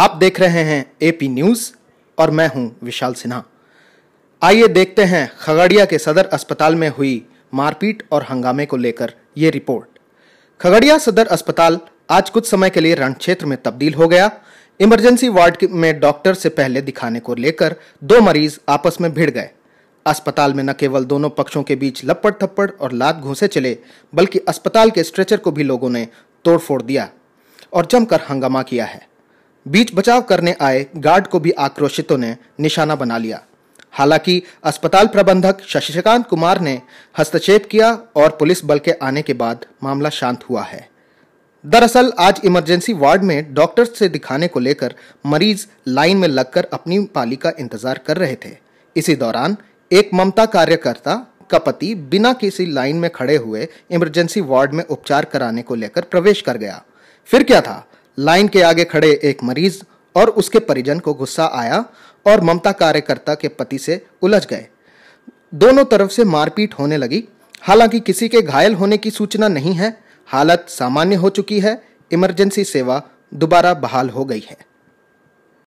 आप देख रहे हैं एपी न्यूज़ और मैं हूं विशाल सिन्हा आइए देखते हैं खगड़िया के सदर अस्पताल में हुई मारपीट और हंगामे को लेकर ये रिपोर्ट खगड़िया सदर अस्पताल आज कुछ समय के लिए रण क्षेत्र में तब्दील हो गया इमरजेंसी वार्ड में डॉक्टर से पहले दिखाने को लेकर दो मरीज आपस में भिड़ गए अस्पताल में न केवल दोनों पक्षों के बीच लपड़ थप्पड़ और लात घूसे चले बल्कि अस्पताल के स्ट्रेचर को भी लोगों ने तोड़फोड़ दिया और जमकर हंगामा किया है बीच बचाव करने आए गार्ड को भी आक्रोशितों ने निशाना बना लिया हालांकि अस्पताल प्रबंधक शशिकांत कुमार ने हस्तक्षेप किया और पुलिस बल के आने के बाद मामला शांत हुआ है दरअसल आज इमरजेंसी वार्ड में डॉक्टर से दिखाने को लेकर मरीज लाइन में लगकर अपनी पाली का इंतजार कर रहे थे इसी दौरान एक ममता कार्यकर्ता का पति बिना किसी लाइन में खड़े हुए इमरजेंसी वार्ड में उपचार कराने को लेकर प्रवेश कर गया फिर क्या था लाइन के आगे खड़े एक मरीज और उसके परिजन को गुस्सा आया और ममता कार्यकर्ता के पति से उलझ गए दोनों तरफ से मारपीट होने लगी हालांकि किसी के घायल होने की सूचना नहीं है हालत सामान्य हो चुकी है इमरजेंसी सेवा दोबारा बहाल हो गई है